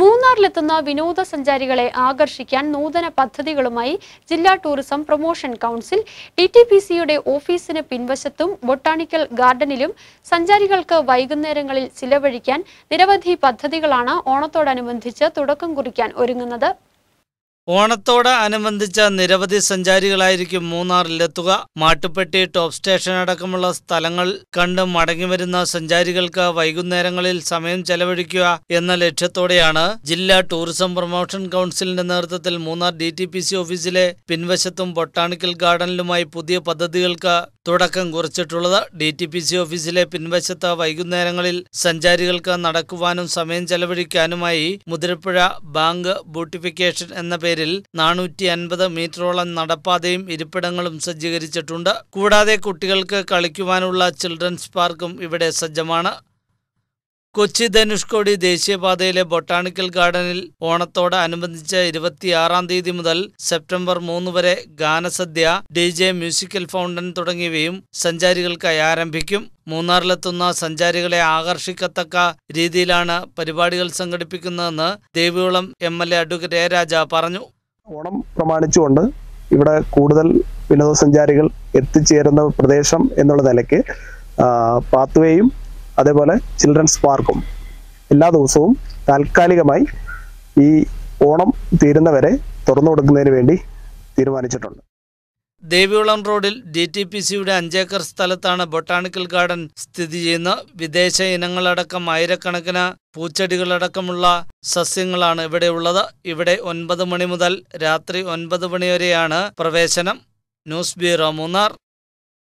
മൂന്നാറിലെത്തുന്ന വിനോദസഞ്ചാരികളെ ആകർഷിക്കാൻ നൂതന പദ്ധതികളുമായി ജില്ലാ tourism promotion council D T P സിയുടെ ഓഫീസിന് പിൻവശത്തും ബൊട്ടാണിക്കൽ ഗാർഡനിലും സഞ്ചാരികൾക്ക് വൈകുന്നേരങ്ങളിൽ ചിലവഴിക്കാൻ നിരവധി പദ്ധതികളാണ് ഓണത്തോടനുബന്ധിച്ച് തുടക്കം കുറിക്കാൻ ഒരുങ്ങുന്നത് ഓണത്തോട് അനുബന്ധിച്ച നിരവധി സഞ്ചാരികളായിരിക്കും മൂന്നാറിലെത്തുക മാട്ടുപ്പെട്ടി ടോപ്പ് സ്റ്റേഷൻ അടക്കമുള്ള സ്ഥലങ്ങൾ കണ്ട് മടങ്ങിവരുന്ന സഞ്ചാരികൾക്ക് വൈകുന്നേരങ്ങളിൽ സമയം ചെലവഴിക്കുക എന്ന ലക്ഷ്യത്തോടെയാണ് ജില്ലാ ടൂറിസം പ്രൊമോഷൻ കൗൺസിലിന്റെ നേതൃത്വത്തിൽ മൂന്നാർ ഡി ഓഫീസിലെ പിൻവശത്തും ബൊട്ടാണിക്കൽ ഗാർഡനിലുമായി പുതിയ പദ്ധതികൾക്ക് തുടക്കം കുറിച്ചിട്ടുള്ളത് ഡി ടി പി സി ഓഫീസിലെ പിൻവശത്ത് വൈകുന്നേരങ്ങളിൽ സഞ്ചാരികൾക്ക് നടക്കുവാനും സമയം ചെലവഴിക്കാനുമായി മുതിരപ്പുഴ ബാങ്ക് ബൂട്ടിഫിക്കേഷൻ എന്ന പേരിൽ പേരിൽ നാനൂറ്റി അൻപത് മീറ്ററോളം നടപ്പാതയും ഇരിപ്പിടങ്ങളും സജ്ജീകരിച്ചിട്ടുണ്ട് കൂടാതെ കുട്ടികൾക്ക് കളിക്കുവാനുള്ള ചിൽഡ്രൻസ് പാർക്കും ഇവിടെ സജ്ജമാണ് കൊച്ചി ധനുഷ്കോടി ദേശീയപാതയിലെ ബൊട്ടാണിക്കൽ ഗാർഡനിൽ ഓണത്തോടനുബന്ധിച്ച് ഇരുപത്തിയാറാം തീയതി മുതൽ സെപ്റ്റംബർ മൂന്ന് വരെ ഗാനസദ്യ ഡി ജെ മ്യൂസിക്കൽ ഫൗണ്ടൻ തുടങ്ങിയവയും സഞ്ചാരികൾക്കായി ആരംഭിക്കും മൂന്നാറിലെത്തുന്ന സഞ്ചാരികളെ ആകർഷിക്കത്തക്ക രീതിയിലാണ് പരിപാടികൾ സംഘടിപ്പിക്കുന്നതെന്ന് Devikulam M L A advocate A Raja പറഞ്ഞു ഓണം പ്രമാണിച്ചുകൊണ്ട് ഇവിടെ കൂടുതൽ വിനോദസഞ്ചാരികൾ എത്തിച്ചേരുന്ന പ്രദേശം എന്നുള്ള നിലയ്ക്ക് പാത്വേയും അതേപോലെ ചിൽഡ്രൻസ് പാർക്കും എല്ലാ ദിവസവും താൽക്കാലികമായി ഈ ഓണം തീരുന്നവരെ തുറന്നു കൊടുക്കുന്നതിന് വേണ്ടി തീരുമാനിച്ചിട്ടുണ്ട് ദേവികുളം റോഡിൽ ഡി ടി പി സിയുടെ അഞ്ചേക്കർ സ്ഥലത്താണ് ബൊട്ടാണിക്കൽ ഗാർഡൻ സ്ഥിതി ചെയ്യുന്ന വിദേശ ഇനങ്ങളടക്കം ആയിരക്കണക്കിന് പൂച്ചെടികളടക്കമുള്ള സസ്യങ്ങളാണ് ഇവിടെ ഉള്ളത് ഇവിടെ ഒൻപത് മണി മുതൽ രാത്രി ഒൻപത് മണി വരെയാണ് പ്രവേശനം ന്യൂസ് ബ്യൂറോ മൂന്നാർ